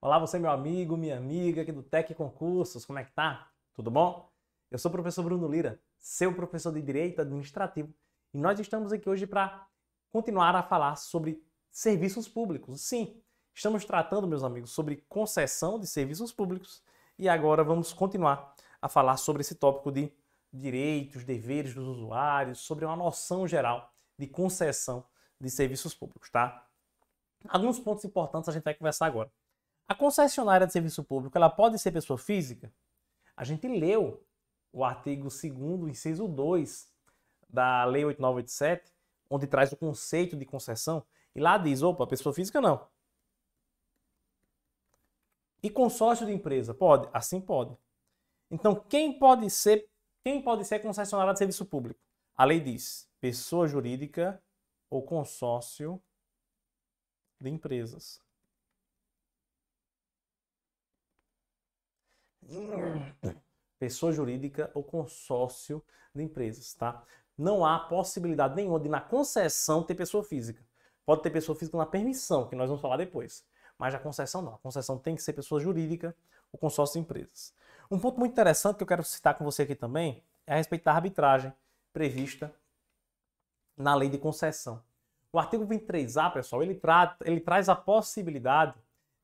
Olá, você meu amigo, minha amiga aqui do Tec Concursos, como é que tá? Tudo bom? Eu sou o professor Bruno Lira, seu professor de Direito Administrativo, e nós estamos aqui hoje para continuar a falar sobre serviços públicos. Sim, estamos tratando, meus amigos, sobre concessão de serviços públicos, e agora vamos continuar a falar sobre esse tópico de direitos, deveres dos usuários, sobre uma noção geral de concessão de serviços públicos, tá? Alguns pontos importantes a gente vai conversar agora. A concessionária de serviço público, ela pode ser pessoa física? A gente leu o artigo 2 inciso 2 da Lei 8987, onde traz o conceito de concessão, e lá diz, opa, pessoa física não. E consórcio de empresa? Pode? Assim pode. Então, quem pode ser quem pode ser concessionária de serviço público? A lei diz: pessoa jurídica ou consórcio de empresas. Pessoa jurídica ou consórcio de empresas, tá? Não há possibilidade nenhuma de na concessão ter pessoa física. Pode ter pessoa física na permissão, que nós vamos falar depois. Mas a concessão não. A concessão tem que ser pessoa jurídica o consórcio de empresas. Um ponto muito interessante que eu quero citar com você aqui também é a respeito da arbitragem prevista na lei de concessão. O artigo 23A, pessoal, ele, trata, ele traz a possibilidade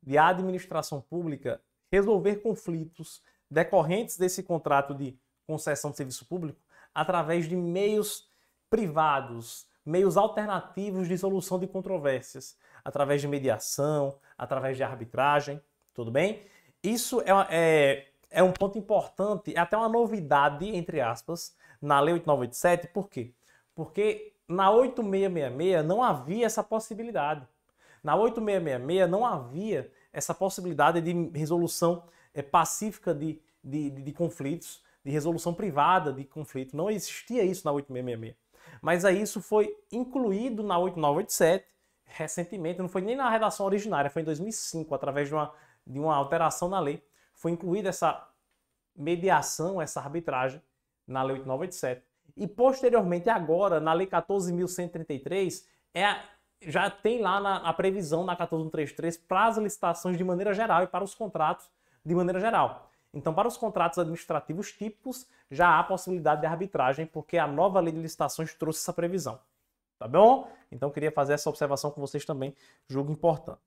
de a administração pública resolver conflitos decorrentes desse contrato de concessão de serviço público através de meios privados, meios alternativos de solução de controvérsias, através de mediação, através de arbitragem, tudo bem? Isso é, é, é um ponto importante, é até uma novidade, entre aspas, na Lei 8987. Por quê? Porque na 8666 não havia essa possibilidade. Na 8666 não havia essa possibilidade de resolução é, pacífica de, de, de, de conflitos, de resolução privada de conflito. Não existia isso na 8666. Mas aí isso foi incluído na 8987 recentemente, não foi nem na redação originária, foi em 2005, através de uma de uma alteração na lei, foi incluída essa mediação, essa arbitragem na Lei 8987. E posteriormente, agora, na Lei 14.133, é, já tem lá na, a previsão na 14.133 para as licitações de maneira geral e para os contratos de maneira geral. Então, para os contratos administrativos típicos, já há possibilidade de arbitragem, porque a nova lei de licitações trouxe essa previsão. Tá bom? Então, queria fazer essa observação com vocês também, julgo importante.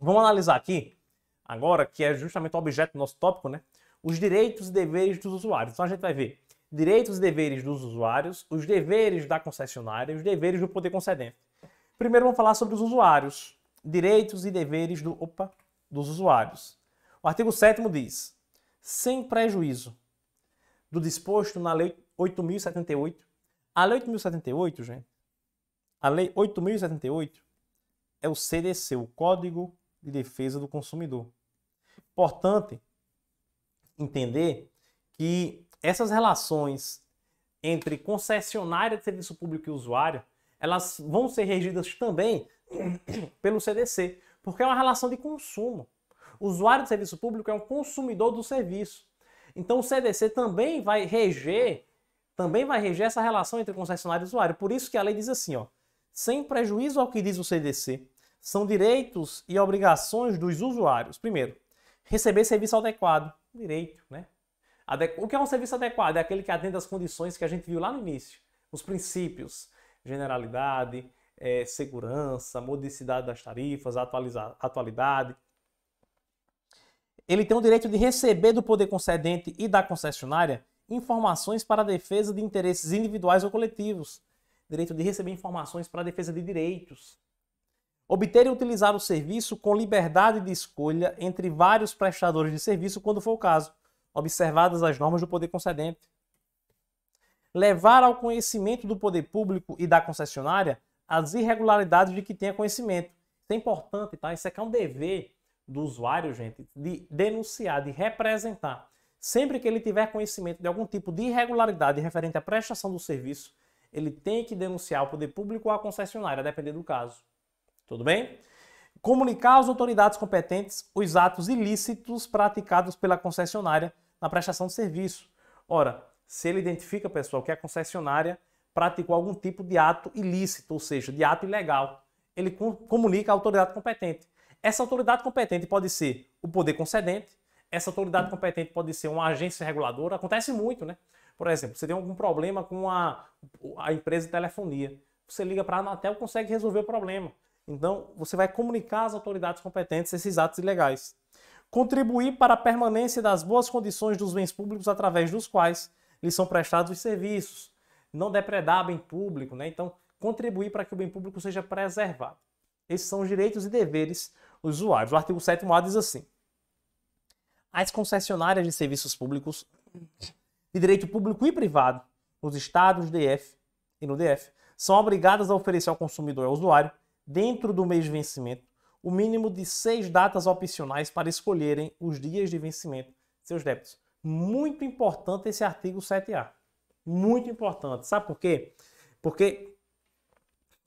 Vamos analisar aqui, agora, que é justamente o objeto do nosso tópico, né? Os direitos e deveres dos usuários. Então a gente vai ver direitos e deveres dos usuários, os deveres da concessionária, os deveres do poder concedente. Primeiro vamos falar sobre os usuários, direitos e deveres do, opa, dos usuários. O artigo 7 diz: sem prejuízo do disposto na lei 8078. A lei 8078, gente, a lei 8078 é o CDC, o Código de defesa do consumidor. Importante entender que essas relações entre concessionária de serviço público e usuário, elas vão ser regidas também pelo CDC, porque é uma relação de consumo. O usuário de serviço público é um consumidor do serviço. Então o CDC também vai reger, também vai reger essa relação entre concessionário e usuário. Por isso que a lei diz assim, ó, sem prejuízo ao que diz o CDC, são direitos e obrigações dos usuários. Primeiro, receber serviço adequado, direito, né? O que é um serviço adequado? É aquele que atende às condições que a gente viu lá no início, os princípios, generalidade, é, segurança, modicidade das tarifas, atualidade. Ele tem o direito de receber do poder concedente e da concessionária informações para a defesa de interesses individuais ou coletivos. Direito de receber informações para a defesa de direitos Obter e utilizar o serviço com liberdade de escolha entre vários prestadores de serviço, quando for o caso, observadas as normas do poder concedente. Levar ao conhecimento do poder público e da concessionária as irregularidades de que tenha conhecimento. Isso é importante, tá? Isso aqui é, é um dever do usuário, gente, de denunciar, de representar. Sempre que ele tiver conhecimento de algum tipo de irregularidade referente à prestação do serviço, ele tem que denunciar ao poder público ou à concessionária, dependendo do caso. Tudo bem? Comunicar às autoridades competentes os atos ilícitos praticados pela concessionária na prestação de serviço. Ora, se ele identifica, pessoal, que a concessionária praticou algum tipo de ato ilícito, ou seja, de ato ilegal, ele comunica à autoridade competente. Essa autoridade competente pode ser o poder concedente, essa autoridade competente pode ser uma agência reguladora, acontece muito, né? Por exemplo, você tem algum problema com a, a empresa de telefonia, você liga para a Anatel, consegue resolver o problema. Então, você vai comunicar às autoridades competentes esses atos ilegais. Contribuir para a permanência das boas condições dos bens públicos através dos quais lhes são prestados os serviços. Não depredar bem público, né? Então, contribuir para que o bem público seja preservado. Esses são os direitos e deveres dos usuários. O artigo 7A diz assim: As concessionárias de serviços públicos de direito público e privado nos estados DF e no DF são obrigadas a oferecer ao consumidor e ao usuário dentro do mês de vencimento, o mínimo de seis datas opcionais para escolherem os dias de vencimento de seus débitos. Muito importante esse artigo 7A. Muito importante. Sabe por quê? Porque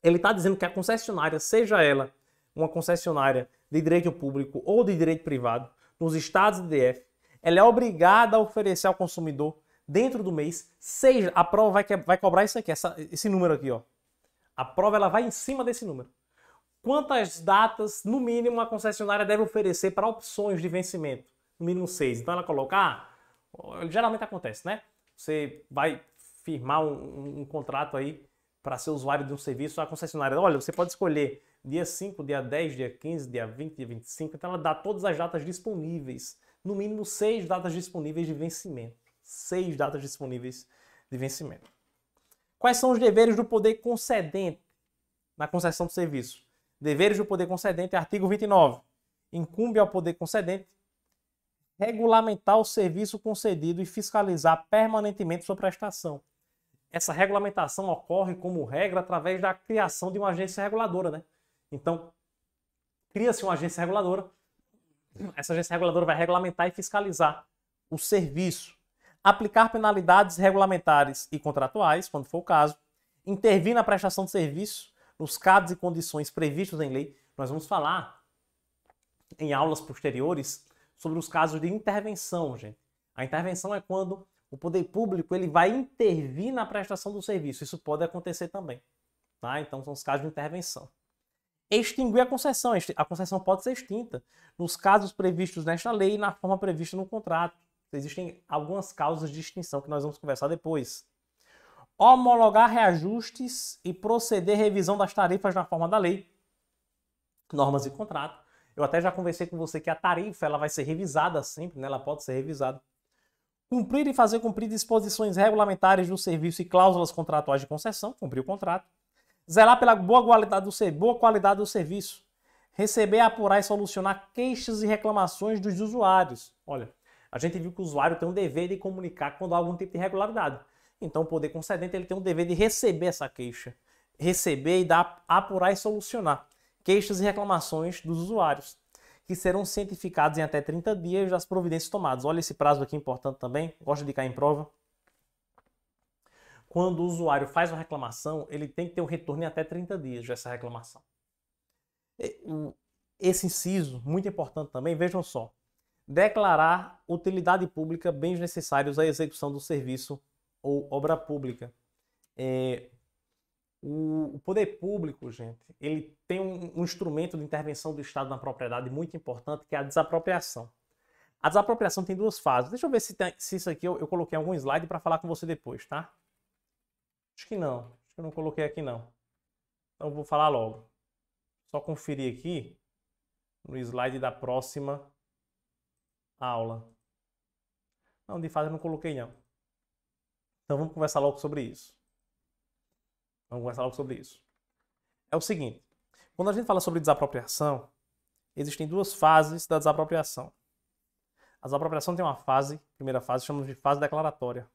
ele está dizendo que a concessionária, seja ela uma concessionária de direito público ou de direito privado, nos estados do DF, ela é obrigada a oferecer ao consumidor, dentro do mês, seis. A prova vai, vai cobrar isso aqui, essa, esse número aqui, ó. A prova ela vai em cima desse número quantas datas, no mínimo, a concessionária deve oferecer para opções de vencimento. No mínimo seis. Então ela coloca, ah, geralmente acontece, né? Você vai firmar um, um, um contrato aí para ser usuário de um serviço, a concessionária, olha, você pode escolher dia 5, dia 10, dia 15, dia 20, dia 25. Então ela dá todas as datas disponíveis. No mínimo seis datas disponíveis de vencimento. Seis datas disponíveis de vencimento. Quais são os deveres do poder concedente na concessão do serviço? Deveres do poder concedente, artigo 29. Incumbe ao poder concedente regulamentar o serviço concedido e fiscalizar permanentemente sua prestação. Essa regulamentação ocorre como regra através da criação de uma agência reguladora, né? Então, cria-se uma agência reguladora. Essa agência reguladora vai regulamentar e fiscalizar o serviço, aplicar penalidades regulamentares e contratuais, quando for o caso, intervir na prestação de serviço, nos casos e condições previstos em lei. Nós vamos falar em aulas posteriores sobre os casos de intervenção, gente. A intervenção é quando o poder público ele vai intervir na prestação do serviço. Isso pode acontecer também. Tá? Então são os casos de intervenção. Extinguir a concessão. A concessão pode ser extinta nos casos previstos nesta lei e na forma prevista no contrato. Existem algumas causas de extinção que nós vamos conversar depois homologar reajustes e proceder revisão das tarifas na forma da lei, normas e contrato. Eu até já conversei com você que a tarifa ela vai ser revisada sempre, né? ela pode ser revisada. Cumprir e fazer cumprir disposições regulamentares do serviço e cláusulas contratuais de concessão, cumprir o contrato. Zelar pela boa qualidade do, ser, boa qualidade do serviço. Receber, apurar e solucionar queixas e reclamações dos usuários. Olha, a gente viu que o usuário tem um dever de comunicar quando há algum tipo de irregularidade. Então, o poder concedente ele tem o dever de receber essa queixa, receber e dar, apurar e solucionar queixas e reclamações dos usuários, que serão cientificados em até 30 dias das providências tomadas. Olha esse prazo aqui importante também, gosta de cair em prova. Quando o usuário faz uma reclamação, ele tem que ter um retorno em até 30 dias dessa reclamação. Esse inciso, muito importante também, vejam só. Declarar utilidade pública bens necessários à execução do serviço ou obra pública. É, o, o, poder público, gente, ele tem um, um instrumento de intervenção do Estado na propriedade muito importante, que é a desapropriação. A desapropriação tem duas fases. Deixa eu ver se, tem, se isso aqui eu, eu coloquei algum slide para falar com você depois, tá? Acho que não. Acho que eu não coloquei aqui, não. Então vou falar logo. Só conferir aqui no slide da próxima aula. Não, de fato eu não coloquei, não. Então vamos conversar logo sobre isso. Vamos conversar logo sobre isso. É o seguinte: quando a gente fala sobre desapropriação, existem duas fases da desapropriação. A desapropriação tem uma fase, primeira fase, chamamos de fase declaratória.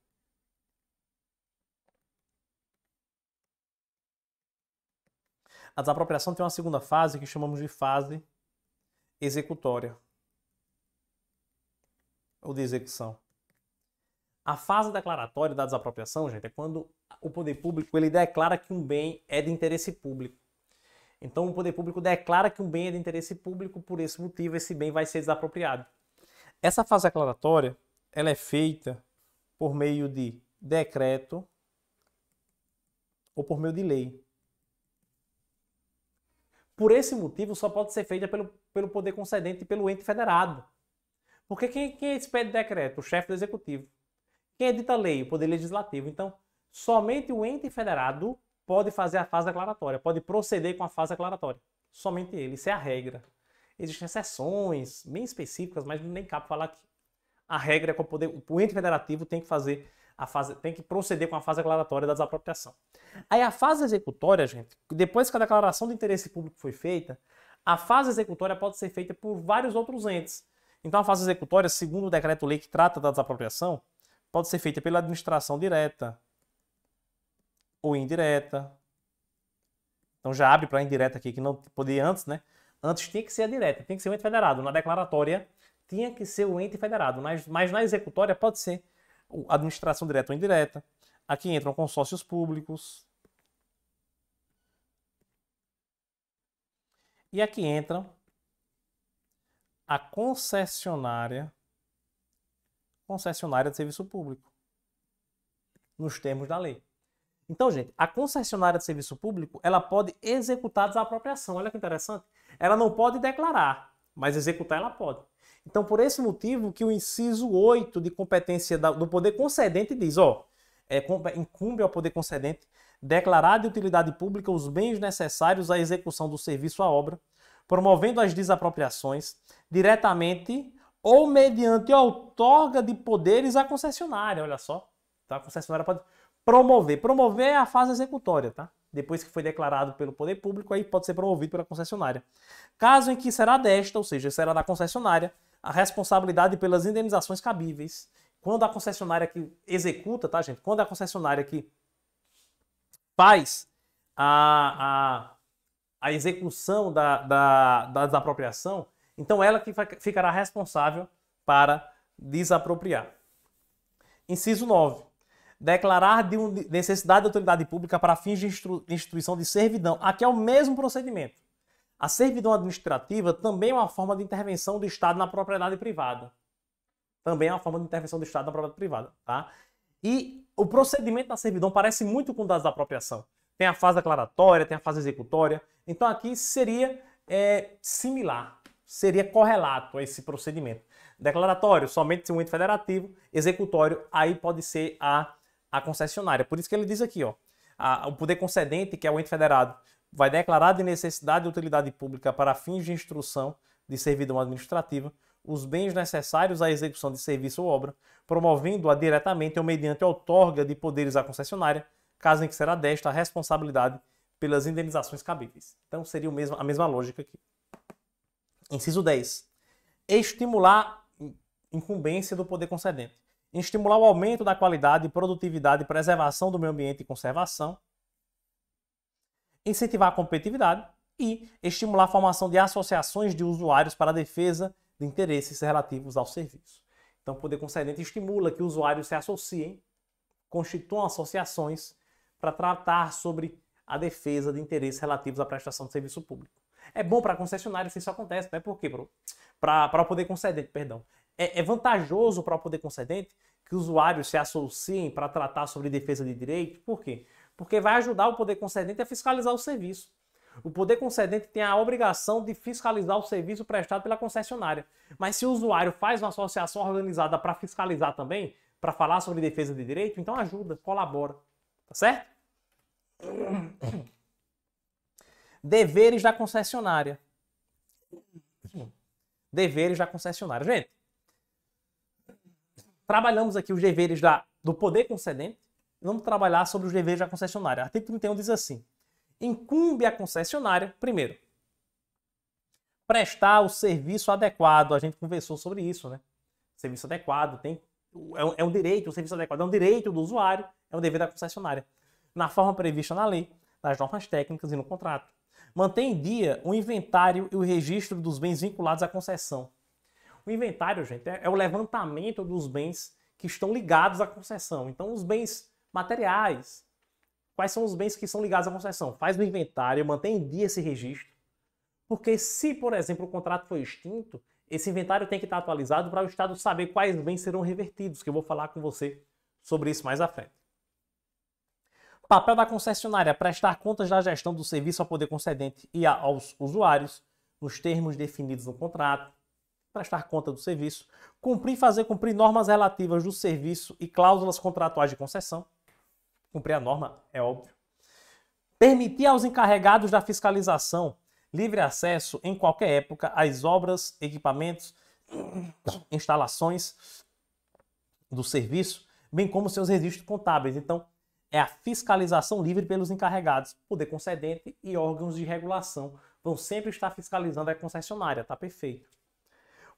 A desapropriação tem uma segunda fase que chamamos de fase executória ou de execução. A fase declaratória da desapropriação, gente, é quando o poder público ele declara que um bem é de interesse público. Então, o poder público declara que um bem é de interesse público, por esse motivo, esse bem vai ser desapropriado. Essa fase declaratória ela é feita por meio de decreto ou por meio de lei. Por esse motivo, só pode ser feita pelo, pelo poder concedente e pelo ente federado. Porque quem, quem é expede decreto? O chefe do executivo. Quem edita a lei? O Poder Legislativo. Então, somente o ente federado pode fazer a fase declaratória, pode proceder com a fase declaratória. Somente ele. Isso é a regra. Existem exceções bem específicas, mas nem cabe falar aqui. A regra é que o, poder, o ente federativo tem que fazer a fase, tem que proceder com a fase declaratória da desapropriação. Aí a fase executória, gente, depois que a declaração de interesse público foi feita, a fase executória pode ser feita por vários outros entes. Então a fase executória, segundo o decreto-lei que trata da desapropriação, pode ser feita pela administração direta ou indireta. Então já abre para a indireta aqui, que não podia antes, né? Antes tinha que ser a direta, tinha que ser o ente federado. Na declaratória tinha que ser o ente federado, mas, mas na executória pode ser a administração direta ou indireta. Aqui entram consórcios públicos. E aqui entra a concessionária concessionária de serviço público, nos termos da lei. Então, gente, a concessionária de serviço público ela pode executar desapropriação. Olha que interessante. Ela não pode declarar, mas executar ela pode. Então, por esse motivo que o inciso 8 de competência do poder concedente diz, ó, é, é, incumbe ao poder concedente declarar de utilidade pública os bens necessários à execução do serviço à obra, promovendo as desapropriações diretamente ou mediante outorga de poderes à concessionária, olha só. Então, a concessionária pode promover. Promover é a fase executória, tá? Depois que foi declarado pelo poder público, aí pode ser promovido pela concessionária. Caso em que será desta, ou seja, será da concessionária, a responsabilidade pelas indenizações cabíveis. Quando a concessionária que executa, tá, gente? Quando a concessionária que faz a, a, a execução da, da, da desapropriação, então ela que ficará responsável para desapropriar. Inciso 9. Declarar de necessidade de autoridade pública para fins de instituição de servidão. Aqui é o mesmo procedimento. A servidão administrativa também é uma forma de intervenção do Estado na propriedade privada. Também é uma forma de intervenção do Estado na propriedade privada. Tá? E o procedimento da servidão parece muito com o da desapropriação. Tem a fase declaratória, tem a fase executória. Então aqui seria é, similar seria correlato a esse procedimento. Declaratório, somente se o ente federativo, executório, aí pode ser a, a concessionária. Por isso que ele diz aqui, ó, a, o poder concedente, que é o ente federado, vai declarar de necessidade de utilidade pública para fins de instrução de servidão administrativa os bens necessários à execução de serviço ou obra, promovendo-a diretamente ou mediante outorga de poderes à concessionária, caso em que será desta a responsabilidade pelas indenizações cabíveis. Então seria mesmo, a mesma lógica aqui. Inciso 10. Estimular incumbência do poder concedente. Estimular o aumento da qualidade, produtividade e preservação do meio ambiente e conservação. Incentivar a competitividade e estimular a formação de associações de usuários para a defesa de interesses relativos ao serviço. Então, o poder concedente estimula que usuários se associem, constituam associações para tratar sobre a defesa de interesses relativos à prestação de serviço público. É bom para concessionária se isso assim, acontece, né? Por quê? Para o poder concedente, perdão. É, é vantajoso para o poder concedente que usuários se associem para tratar sobre defesa de direito. Por quê? Porque vai ajudar o poder concedente a fiscalizar o serviço. O poder concedente tem a obrigação de fiscalizar o serviço prestado pela concessionária. Mas se o usuário faz uma associação organizada para fiscalizar também, para falar sobre defesa de direito, então ajuda, colabora. Tá certo? Deveres da concessionária. Deveres da concessionária. Gente, trabalhamos aqui os deveres da, do poder concedente. Vamos trabalhar sobre os deveres da concessionária. Artigo 31 diz assim: incumbe à concessionária, primeiro, prestar o serviço adequado. A gente conversou sobre isso, né? Serviço adequado tem é um, é um direito, o um serviço adequado é um direito do usuário, é um dever da concessionária, na forma prevista na lei, nas normas técnicas e no contrato. Mantém em dia o inventário e o registro dos bens vinculados à concessão. O inventário, gente, é, é o levantamento dos bens que estão ligados à concessão. Então, os bens materiais. Quais são os bens que são ligados à concessão? Faz o inventário, mantém em dia esse registro. Porque se, por exemplo, o contrato foi extinto, esse inventário tem que estar atualizado para o Estado saber quais bens serão revertidos, que eu vou falar com você sobre isso mais à frente. Papel da concessionária: prestar contas da gestão do serviço ao poder concedente e aos usuários, nos termos definidos no contrato. Prestar conta do serviço. Cumprir e fazer cumprir normas relativas do serviço e cláusulas contratuais de concessão. Cumprir a norma, é óbvio. Permitir aos encarregados da fiscalização livre acesso em qualquer época às obras, equipamentos, instalações do serviço, bem como seus registros contábeis. Então, é a fiscalização livre pelos encarregados. Poder concedente e órgãos de regulação vão sempre estar fiscalizando a concessionária, tá perfeito.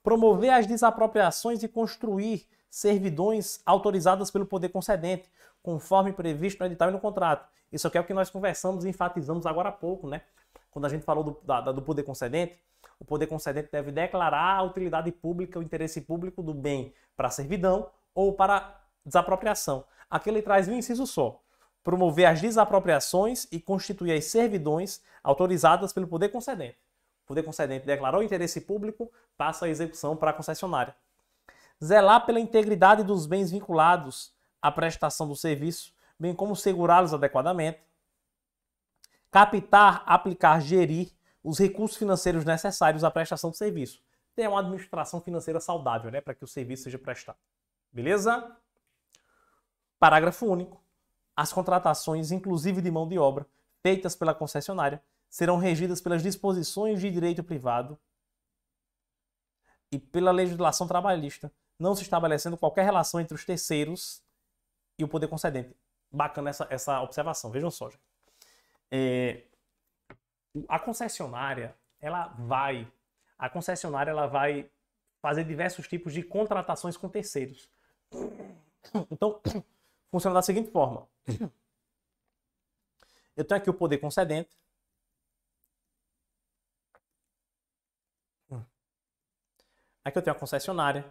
Promover as desapropriações e construir servidões autorizadas pelo poder concedente, conforme previsto no edital e no contrato. Isso aqui é o que nós conversamos e enfatizamos agora há pouco, né? Quando a gente falou do, da, do poder concedente, o poder concedente deve declarar a utilidade pública, o interesse público do bem para servidão ou para desapropriação. Aqui ele traz um inciso só promover as desapropriações e constituir as servidões autorizadas pelo poder concedente. O poder concedente declarou interesse público, passa a execução para a concessionária. Zelar pela integridade dos bens vinculados à prestação do serviço, bem como segurá-los adequadamente. Captar, aplicar, gerir os recursos financeiros necessários à prestação do serviço. Ter uma administração financeira saudável, né, para que o serviço seja prestado. Beleza? Parágrafo único. As contratações, inclusive de mão de obra, feitas pela concessionária, serão regidas pelas disposições de direito privado e pela legislação trabalhista, não se estabelecendo qualquer relação entre os terceiros e o poder concedente. Bacana essa, essa observação, vejam só, gente. É, a concessionária, ela vai, a concessionária ela vai fazer diversos tipos de contratações com terceiros. Então, funciona da seguinte forma. Hum. Eu tenho aqui o poder concedente. Hum. Aqui eu tenho a concessionária.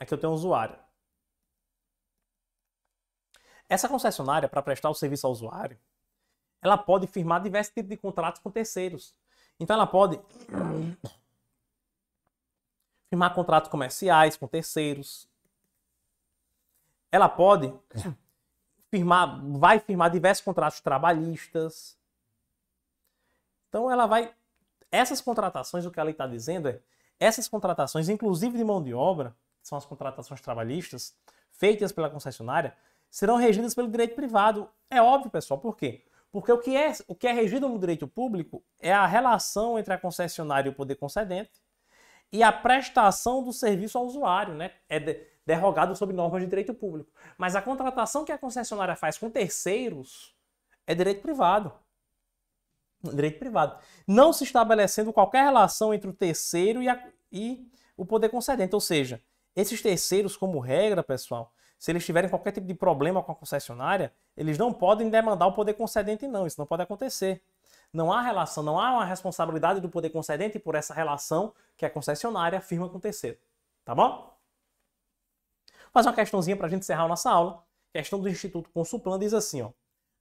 Aqui eu tenho o usuário. Essa concessionária, para prestar o serviço ao usuário, ela pode firmar diversos tipos de contratos com terceiros. Então ela pode firmar contratos comerciais com terceiros. Ela pode firmar, vai firmar diversos contratos trabalhistas. Então ela vai. Essas contratações, o que ela está dizendo é, essas contratações, inclusive de mão de obra, que são as contratações trabalhistas, feitas pela concessionária, serão regidas pelo direito privado. É óbvio, pessoal, por quê? Porque o que é, o que é regido no direito público é a relação entre a concessionária e o poder concedente, e a prestação do serviço ao usuário, né? É derrogado sob normas de direito público. Mas a contratação que a concessionária faz com terceiros é direito privado. Direito privado. Não se estabelecendo qualquer relação entre o terceiro e, a, e o poder concedente. Ou seja, esses terceiros, como regra, pessoal, se eles tiverem qualquer tipo de problema com a concessionária, eles não podem demandar o poder concedente, não. Isso não pode acontecer. Não há relação, não há uma responsabilidade do poder concedente por essa relação que a concessionária afirma com o terceiro. Tá bom? Mais uma questãozinha para a gente encerrar a nossa aula. A questão do Instituto Consulplan diz assim, ó.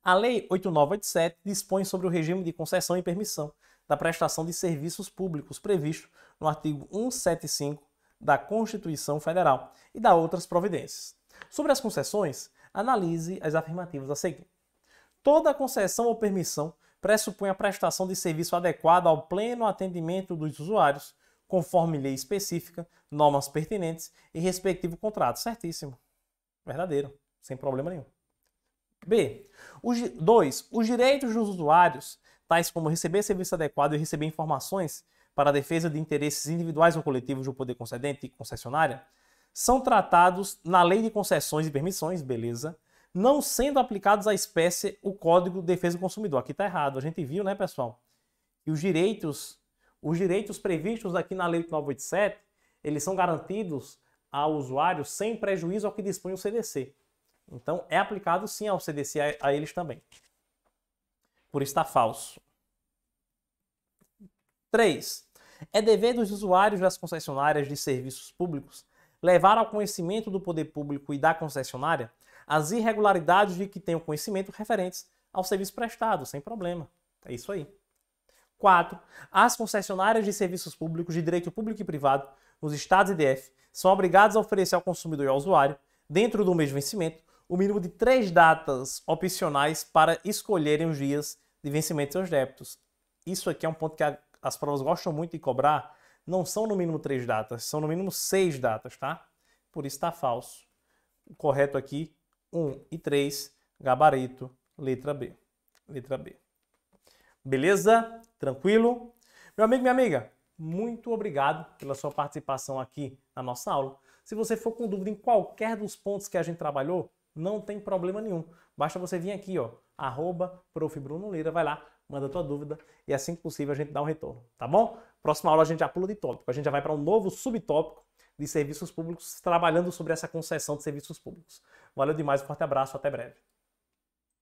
A Lei 8987 dispõe sobre o regime de concessão e permissão da prestação de serviços públicos previsto no artigo 175 da Constituição Federal e da outras providências. Sobre as concessões, analise as afirmativas a seguir. Toda concessão ou permissão pressupõe a prestação de serviço adequado ao pleno atendimento dos usuários, conforme lei específica, normas pertinentes e respectivo contrato. Certíssimo. Verdadeiro, sem problema nenhum. B. dois, Os direitos dos usuários, tais como receber serviço adequado e receber informações para a defesa de interesses individuais ou coletivos do poder concedente e concessionária, são tratados na Lei de Concessões e Permissões, beleza, não sendo aplicados à espécie o Código de Defesa do Consumidor. Aqui está errado, a gente viu, né, pessoal? E os direitos, os direitos previstos aqui na Lei 987, eles são garantidos ao usuário sem prejuízo ao que dispõe o CDC. Então, é aplicado sim ao CDC a, a eles também. Por isso está falso. 3. É dever dos usuários das concessionárias de serviços públicos levar ao conhecimento do poder público e da concessionária as irregularidades de que tenham conhecimento referentes ao serviço prestado, sem problema. É isso aí. 4. As concessionárias de serviços públicos de direito público e privado nos estados e DF são obrigadas a oferecer ao consumidor e ao usuário, dentro do mês de vencimento, o mínimo de três datas opcionais para escolherem os dias de vencimento de seus débitos. Isso aqui é um ponto que a, as provas gostam muito de cobrar. Não são no mínimo três datas, são no mínimo seis datas, tá? Por isso está falso. O correto aqui 1 e 3, gabarito, letra B. Letra B. Beleza? Tranquilo? Meu amigo, minha amiga, muito obrigado pela sua participação aqui na nossa aula. Se você for com dúvida em qualquer dos pontos que a gente trabalhou, não tem problema nenhum. Basta você vir aqui, ó, arroba Leira, vai lá, manda tua dúvida e assim que possível a gente dá um retorno, tá bom? Próxima aula a gente já pula de tópico, a gente já vai para um novo subtópico de serviços públicos, trabalhando sobre essa concessão de serviços públicos. Valeu demais, um forte abraço, até breve.